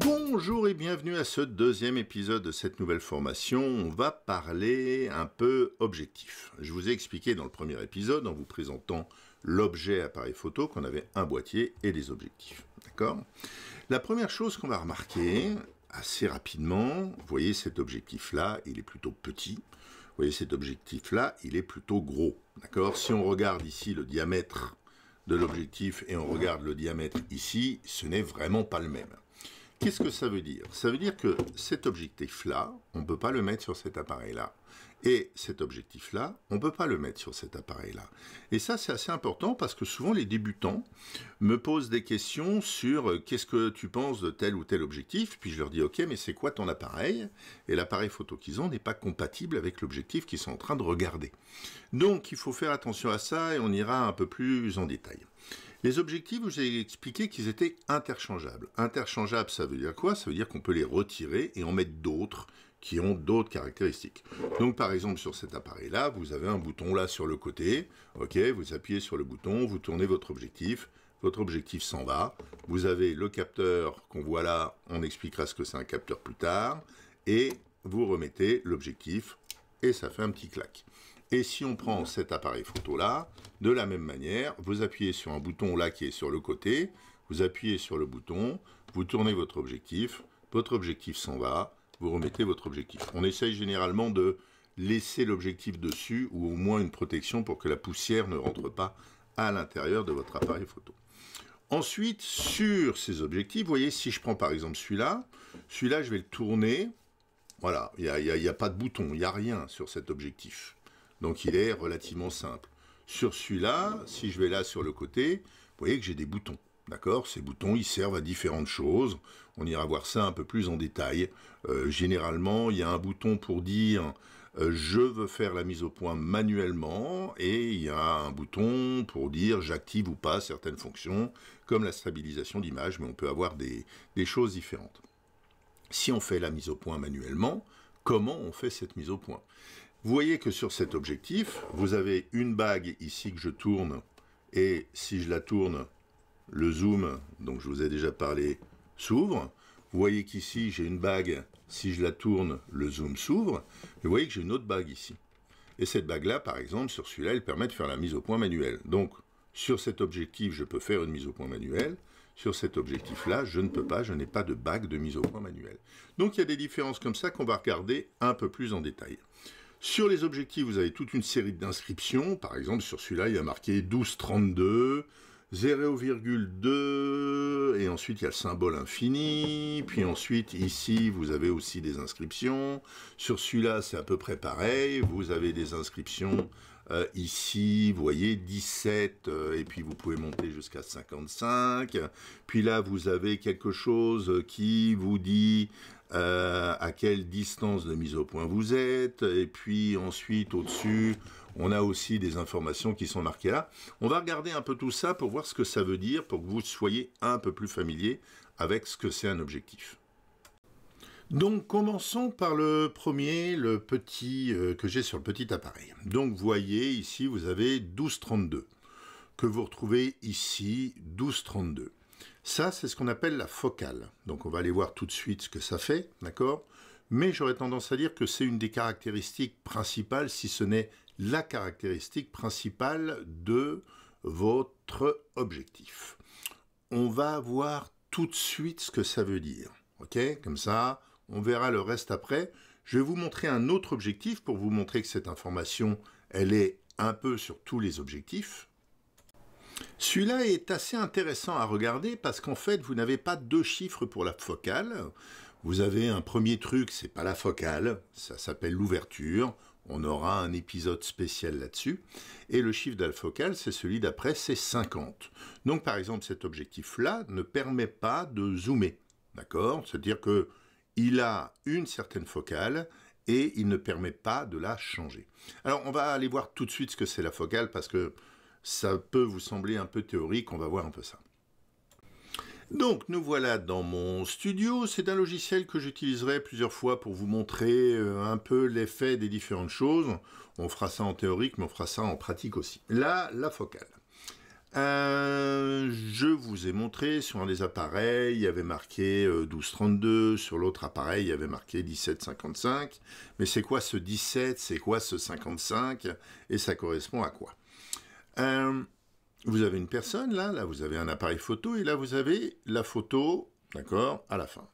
Bonjour et bienvenue à ce deuxième épisode de cette nouvelle formation. On va parler un peu objectif. Je vous ai expliqué dans le premier épisode, en vous présentant l'objet appareil photo, qu'on avait un boîtier et des objectifs. D'accord La première chose qu'on va remarquer assez rapidement, vous voyez cet objectif-là, il est plutôt petit. Vous voyez, cet objectif-là, il est plutôt gros. D'accord Si on regarde ici le diamètre de l'objectif et on regarde le diamètre ici, ce n'est vraiment pas le même. Qu'est-ce que ça veut dire Ça veut dire que cet objectif-là, on ne peut pas le mettre sur cet appareil-là. Et cet objectif-là, on ne peut pas le mettre sur cet appareil-là. Et ça, c'est assez important parce que souvent les débutants me posent des questions sur euh, qu'est-ce que tu penses de tel ou tel objectif, puis je leur dis ok, mais c'est quoi ton appareil Et l'appareil photo qu'ils ont n'est pas compatible avec l'objectif qu'ils sont en train de regarder. Donc il faut faire attention à ça et on ira un peu plus en détail. Les objectifs, je vous ai expliqué qu'ils étaient interchangeables. Interchangeables, ça veut dire quoi Ça veut dire qu'on peut les retirer et en mettre d'autres qui ont d'autres caractéristiques. Donc par exemple sur cet appareil-là, vous avez un bouton là sur le côté, ok, vous appuyez sur le bouton, vous tournez votre objectif, votre objectif s'en va, vous avez le capteur qu'on voit là, on expliquera ce que c'est un capteur plus tard, et vous remettez l'objectif, et ça fait un petit clac. Et si on prend cet appareil photo là, de la même manière, vous appuyez sur un bouton là qui est sur le côté, vous appuyez sur le bouton, vous tournez votre objectif, votre objectif s'en va, vous remettez votre objectif. On essaye généralement de laisser l'objectif dessus ou au moins une protection pour que la poussière ne rentre pas à l'intérieur de votre appareil photo. Ensuite, sur ces objectifs, vous voyez, si je prends par exemple celui-là, celui-là, je vais le tourner. Voilà, il n'y a, pas de bouton, il n'y a rien sur cet objectif. Donc il est relativement simple. Sur celui-là, si je vais là sur le côté, vous voyez que j'ai des boutons. D'accord Ces boutons, ils servent à différentes choses. On ira voir ça un peu plus en détail. Euh, généralement, il y a un bouton pour dire euh, je veux faire la mise au point manuellement et il y a un bouton pour dire j'active ou pas certaines fonctions, comme la stabilisation d'image, mais on peut avoir des, des choses différentes. Si on fait la mise au point manuellement, comment on fait cette mise au point Vous voyez que sur cet objectif, vous avez une bague ici que je tourne et si je la tourne, le zoom dont je vous ai déjà parlé s'ouvre. Vous voyez qu'ici j'ai une bague, si je la tourne, le zoom s'ouvre. Vous voyez que j'ai une autre bague ici. Et cette bague-là, par exemple, sur celui-là, elle permet de faire la mise au point manuelle. Donc, sur cet objectif, je peux faire une mise au point manuelle. Sur cet objectif-là, je ne peux pas, je n'ai pas de bague de mise au point manuelle. Donc, il y a des différences comme ça qu'on va regarder un peu plus en détail. Sur les objectifs, vous avez toute une série d'inscriptions. Par exemple, sur celui-là, il y a marqué 1232, 0,2, et ensuite il y a le symbole infini, puis ensuite ici vous avez aussi des inscriptions, sur celui-là c'est à peu près pareil, vous avez des inscriptions euh, ici, vous voyez 17, euh, et puis vous pouvez monter jusqu'à 55, puis là vous avez quelque chose qui vous dit euh, à quelle distance de mise au point vous êtes, et puis ensuite au-dessus, on a aussi des informations qui sont marquées là. On va regarder un peu tout ça pour voir ce que ça veut dire, pour que vous soyez un peu plus familier avec ce que c'est un objectif. Donc commençons par le premier, le petit euh, que j'ai sur le petit appareil. Donc voyez ici vous avez 1232 que vous retrouvez ici 1232. Ça, c'est ce qu'on appelle la focale. Donc on va aller voir tout de suite ce que ça fait, d'accord Mais j'aurais tendance à dire que c'est une des caractéristiques principales, si ce n'est la caractéristique principale de votre objectif. On va voir tout de suite ce que ça veut dire, ok Comme ça, on verra le reste après. Je vais vous montrer un autre objectif pour vous montrer que cette information, elle est un peu sur tous les objectifs, celui-là est assez intéressant à regarder parce qu'en fait, vous n'avez pas deux chiffres pour la focale. Vous avez un premier truc, c'est pas la focale, ça s'appelle l'ouverture. On aura un épisode spécial là-dessus. Et le chiffre de la focale, c'est celui d'après, c'est 50. Donc par exemple, cet objectif-là ne permet pas de zoomer. D'accord C'est-à-dire que il a une certaine focale et il ne permet pas de la changer. Alors on va aller voir tout de suite ce que c'est la focale parce que ça peut vous sembler un peu théorique, on va voir un peu ça. Donc nous voilà dans mon studio, c'est un logiciel que j'utiliserai plusieurs fois pour vous montrer euh, un peu l'effet des différentes choses. On fera ça en théorique, mais on fera ça en pratique aussi. Là, la focale. Euh, je vous ai montré sur un des appareils, il y avait marqué 1232, euh, sur l'autre appareil, il y avait marqué 1755. Mais c'est quoi ce 17 C'est quoi ce 55 Et ça correspond à quoi euh, vous avez une personne là, là vous avez un appareil photo et là vous avez la photo, d'accord, à la fin.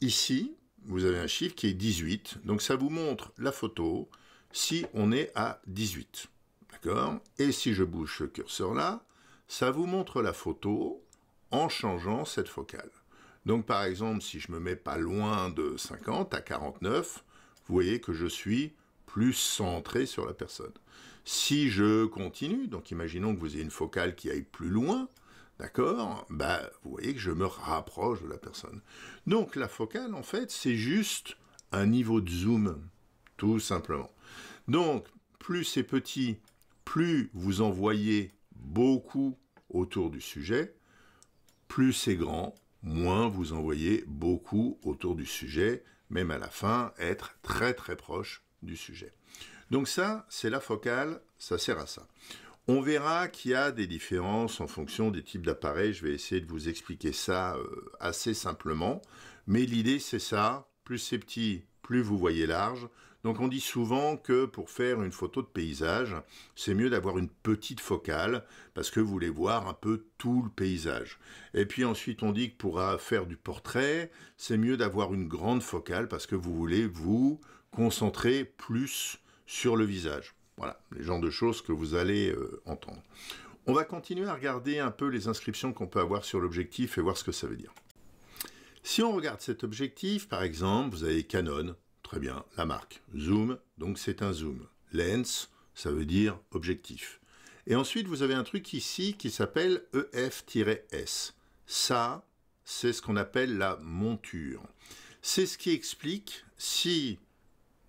Ici, vous avez un chiffre qui est 18, donc ça vous montre la photo si on est à 18, d'accord Et si je bouge ce curseur là, ça vous montre la photo en changeant cette focale. Donc par exemple, si je me mets pas loin de 50 à 49, vous voyez que je suis plus centré sur la personne. Si je continue, donc imaginons que vous ayez une focale qui aille plus loin, d'accord bah, Vous voyez que je me rapproche de la personne. Donc la focale, en fait, c'est juste un niveau de zoom, tout simplement. Donc, plus c'est petit, plus vous envoyez beaucoup autour du sujet, plus c'est grand, moins vous envoyez beaucoup autour du sujet, même à la fin, être très très proche du sujet. Donc ça, c'est la focale, ça sert à ça. On verra qu'il y a des différences en fonction des types d'appareils. Je vais essayer de vous expliquer ça euh, assez simplement. Mais l'idée, c'est ça. Plus c'est petit, plus vous voyez large. Donc on dit souvent que pour faire une photo de paysage, c'est mieux d'avoir une petite focale parce que vous voulez voir un peu tout le paysage. Et puis ensuite on dit que pour euh, faire du portrait, c'est mieux d'avoir une grande focale parce que vous voulez vous concentrer plus sur le visage. Voilà, les genres de choses que vous allez euh, entendre. On va continuer à regarder un peu les inscriptions qu'on peut avoir sur l'objectif et voir ce que ça veut dire. Si on regarde cet objectif, par exemple, vous avez Canon, très bien, la marque. Zoom, donc c'est un zoom. Lens, ça veut dire objectif. Et ensuite, vous avez un truc ici qui s'appelle EF-S. Ça, c'est ce qu'on appelle la monture. C'est ce qui explique si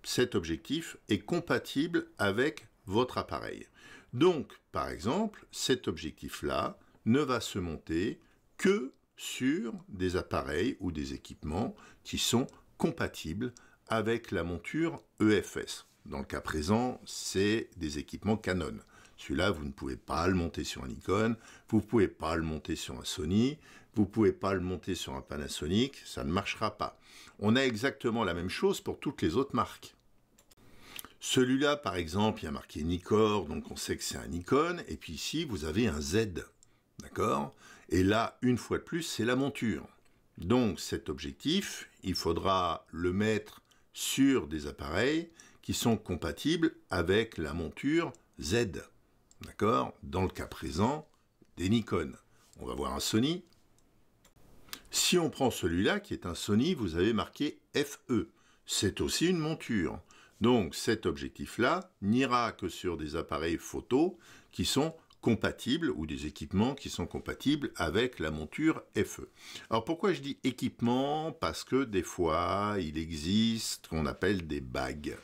cet objectif est compatible avec votre appareil. Donc, par exemple, cet objectif-là ne va se monter que sur des appareils ou des équipements qui sont compatibles avec la monture EFS. Dans le cas présent, c'est des équipements Canon. Celui-là, vous ne pouvez pas le monter sur un Nikon, vous ne pouvez pas le monter sur un Sony, vous ne pouvez pas le monter sur un Panasonic, ça ne marchera pas. On a exactement la même chose pour toutes les autres marques. Celui-là, par exemple, il y a marqué Nikon, donc on sait que c'est un Nikon. Et puis ici, vous avez un Z. D'accord Et là, une fois de plus, c'est la monture. Donc cet objectif, il faudra le mettre sur des appareils qui sont compatibles avec la monture Z. D'accord Dans le cas présent, des Nikon. On va voir un Sony. Si on prend celui-là, qui est un Sony, vous avez marqué FE. C'est aussi une monture. Donc cet objectif-là n'ira que sur des appareils photo qui sont compatibles ou des équipements qui sont compatibles avec la monture FE. Alors pourquoi je dis équipement Parce que des fois, il existe ce qu'on appelle des bagues,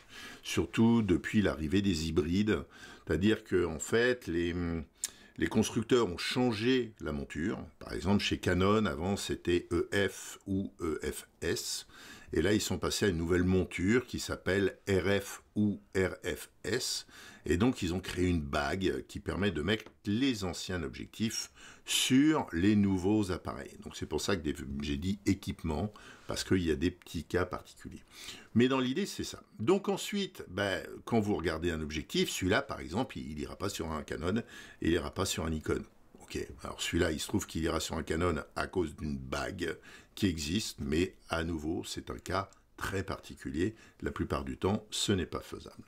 surtout depuis l'arrivée des hybrides, c'est-à-dire que en fait les constructeurs ont changé la monture. Par exemple, chez Canon, avant c'était EF ou EFS. Et là, ils sont passés à une nouvelle monture qui s'appelle RF ou RFS. Et donc, ils ont créé une bague qui permet de mettre les anciens objectifs sur les nouveaux appareils. Donc, c'est pour ça que j'ai dit équipement, parce qu'il y a des petits cas particuliers. Mais dans l'idée, c'est ça. Donc, ensuite, ben, quand vous regardez un objectif, celui-là, par exemple, il n'ira pas sur un Canon il n'ira pas sur un Nikon. Ok, alors celui-là, il se trouve qu'il ira sur un Canon à cause d'une bague qui existent, mais à nouveau, c'est un cas très particulier. La plupart du temps, ce n'est pas faisable.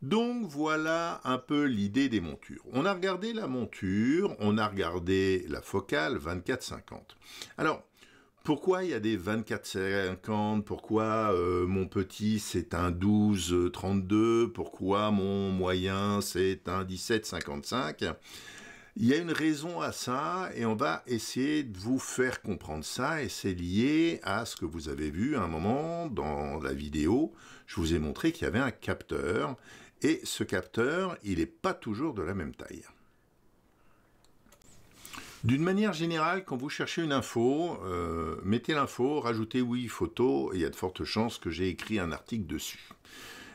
Donc voilà un peu l'idée des montures. On a regardé la monture, on a regardé la focale 24-50. Alors, pourquoi il y a des 24-50 Pourquoi euh, mon petit c'est un 12-32 Pourquoi mon moyen c'est un 17-55 il y a une raison à ça et on va essayer de vous faire comprendre ça et c'est lié à ce que vous avez vu à un moment dans la vidéo. Je vous ai montré qu'il y avait un capteur et ce capteur, il n'est pas toujours de la même taille. D'une manière générale, quand vous cherchez une info, euh, mettez l'info, rajoutez oui, photo, et il y a de fortes chances que j'ai écrit un article dessus.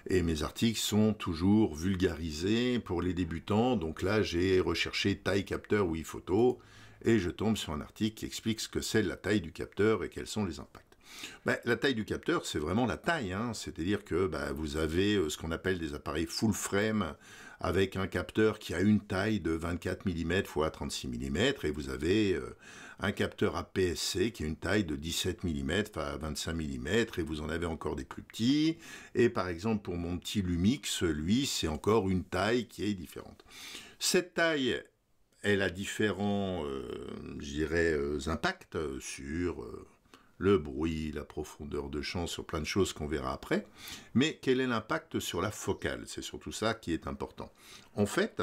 Et mes articles sont toujours vulgarisés pour les débutants. Donc là, j'ai recherché taille capteur oui photo et je tombe sur un article qui explique ce que c'est la taille du capteur et quels sont les impacts. Ben, la taille du capteur, c'est vraiment la taille. Hein. C'est-à-dire que ben, vous avez euh, ce qu'on appelle des appareils full frame avec un capteur qui a une taille de 24 mm x 36 mm et vous avez euh, un capteur APS-C qui a une taille de 17 mm, enfin 25 mm, et vous en avez encore des plus petits. Et par exemple, pour mon petit Lumix, lui, c'est encore une taille qui est différente. Cette taille, elle a différents, euh, je dirais, euh, impacts sur euh, le bruit, la profondeur de champ, sur plein de choses qu'on verra après. Mais quel est l'impact sur la focale C'est surtout ça qui est important. En fait,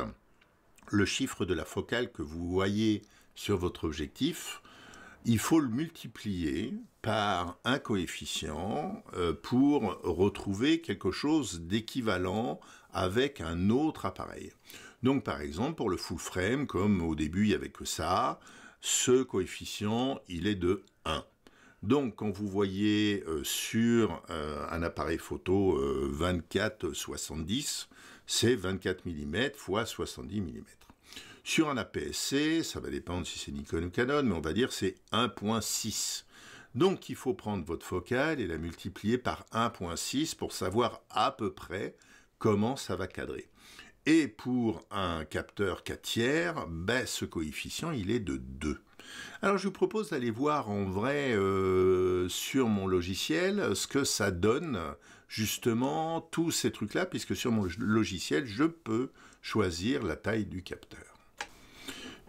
le chiffre de la focale que vous voyez sur votre objectif, il faut le multiplier par un coefficient euh, pour retrouver quelque chose d'équivalent avec un autre appareil. Donc par exemple pour le full frame, comme au début il n'y avait que ça, ce coefficient il est de 1. Donc quand vous voyez euh, sur euh, un appareil photo 24-70, c'est 24 mm x 70 mm. Sur un APS-C, ça va dépendre si c'est Nikon ou Canon, mais on va dire c'est 1.6. Donc il faut prendre votre focale et la multiplier par 1.6 pour savoir à peu près comment ça va cadrer. Et pour un capteur 4 tiers, ben, ce coefficient il est de 2. Alors je vous propose d'aller voir en vrai euh, sur mon logiciel ce que ça donne justement tous ces trucs-là, puisque sur mon logiciel je peux choisir la taille du capteur.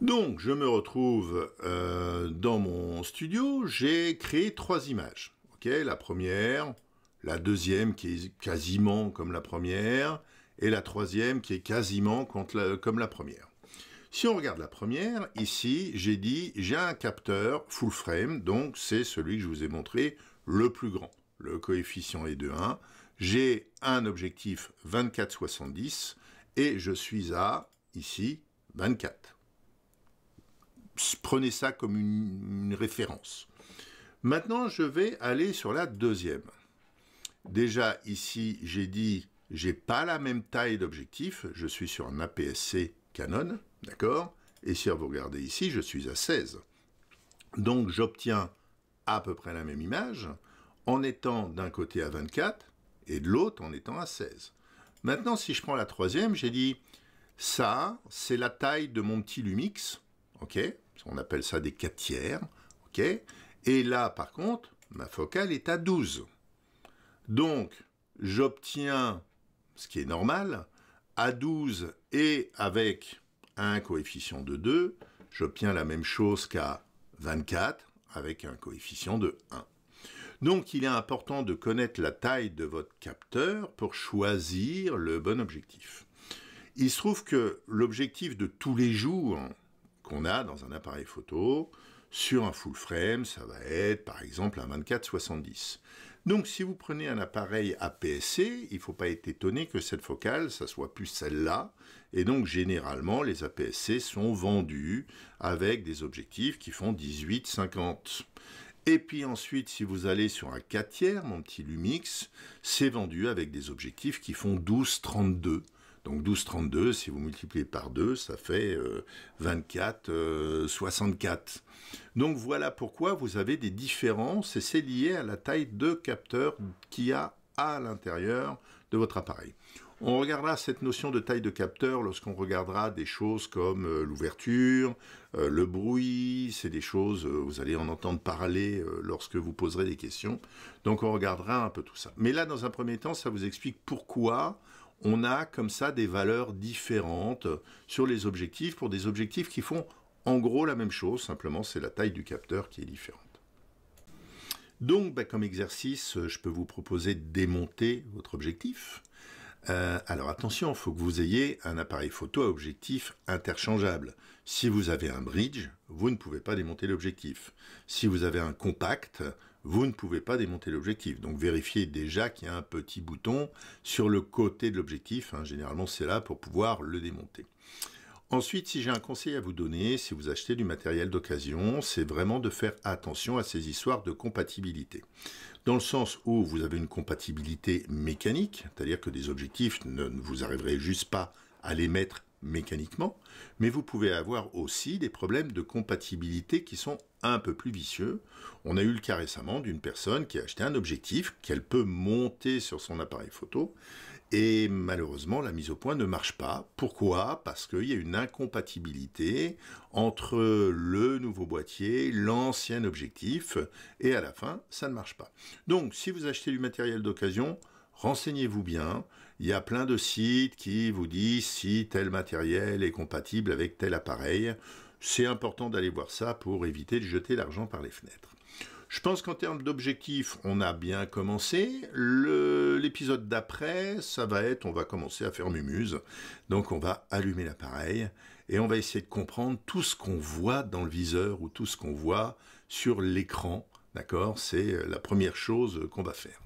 Donc, je me retrouve euh, dans mon studio, j'ai créé trois images. la première, la deuxième qui est quasiment comme la première, et la troisième qui est quasiment comme la première. Si on regarde la première, ici, j'ai dit, j'ai un capteur full frame, donc c'est celui que je vous ai montré, le plus grand. Le coefficient est de 1. J'ai un objectif 24-70 et je suis à, ici, 24 prenez ça comme une, référence. Maintenant, je vais aller sur la deuxième. Déjà, ici, j'ai dit, j'ai pas la même taille d'objectif. Je suis sur un APS-C Canon, d'accord Et si vous regardez ici, je suis à 16. Donc, j'obtiens à peu près la même image en étant d'un côté à 24 et de l'autre en étant à 16. Maintenant, si je prends la troisième, j'ai dit, ça, c'est la taille de mon petit Lumix. On appelle ça des 4 tiers, ok Et là, par contre, ma focale est à 12. Donc, j'obtiens, ce qui est normal, à 12 et avec un coefficient de 2, j'obtiens la même chose qu'à 24 avec un coefficient de 1. Donc il est important de connaître la taille de votre capteur pour choisir le bon objectif. Il se trouve que l'objectif de tous les jours qu'on a dans un appareil photo. Sur un full frame, ça va être par exemple un 24-70. Donc si vous prenez un appareil APS-C, il ne faut pas être étonné que cette focale, ça soit plus celle-là. Et donc généralement, les APS-C sont vendus avec des objectifs qui font 18-50. Et puis ensuite, si vous allez sur un 4 tiers, mon petit Lumix, c'est vendu avec des objectifs qui font 12-32. Donc 12,32, si vous multipliez par 2, ça fait 24, euh, 64. Euh, Donc voilà pourquoi vous avez des différences et c'est lié à la taille de capteur qu'il y a à l'intérieur de votre appareil. On regardera cette notion de taille de capteur lorsqu'on regardera des choses comme euh, l'ouverture, le bruit, c'est des choses, vous allez en entendre parler lorsque vous poserez des questions. Donc on regardera un peu tout ça. Mais là, dans un premier temps, ça vous explique pourquoi on a comme ça des valeurs différentes sur les objectifs pour des objectifs qui font en gros la même chose, simplement c'est la taille du capteur qui est différente. Donc bah, comme exercice, euh, je peux vous proposer de démonter votre objectif. Euh, alors attention, il faut que vous ayez un appareil photo à objectif interchangeable. Si vous avez un bridge, vous ne pouvez pas démonter l'objectif. Si vous avez un compact, vous ne pouvez pas démonter l'objectif. Donc vérifiez déjà qu'il y a un petit bouton sur le côté de l'objectif. Hein. généralement, c'est là pour pouvoir le démonter. Ensuite, si j'ai un conseil à vous donner, si vous achetez du matériel d'occasion, c'est vraiment de faire attention à ces histoires de compatibilité. Dans le sens où vous avez une compatibilité mécanique, c'est-à-dire que des objectifs ne, vous arriverez juste pas à les mettre mécaniquement, mais vous pouvez avoir aussi des problèmes de compatibilité qui sont un peu plus vicieux. On a eu le cas récemment d'une personne qui a acheté un objectif qu'elle peut monter sur son appareil photo et malheureusement la mise au point ne marche pas. Pourquoi Parce qu'il y a une incompatibilité entre le nouveau boîtier, l'ancien objectif et à la fin ça ne marche pas. Donc si vous achetez du matériel d'occasion, renseignez-vous bien. Il y a plein de sites qui vous disent si tel matériel est compatible avec tel appareil. C'est important d'aller voir ça pour éviter de jeter l'argent par les fenêtres. Je pense qu'en termes d'objectifs, on a bien commencé. L'épisode d'après, ça va être, on va commencer à faire mumuse. Donc on va allumer l'appareil et on va essayer de comprendre tout ce qu'on voit dans le viseur ou tout ce qu'on voit sur l'écran. D'accord C'est euh, la première chose qu'on va faire.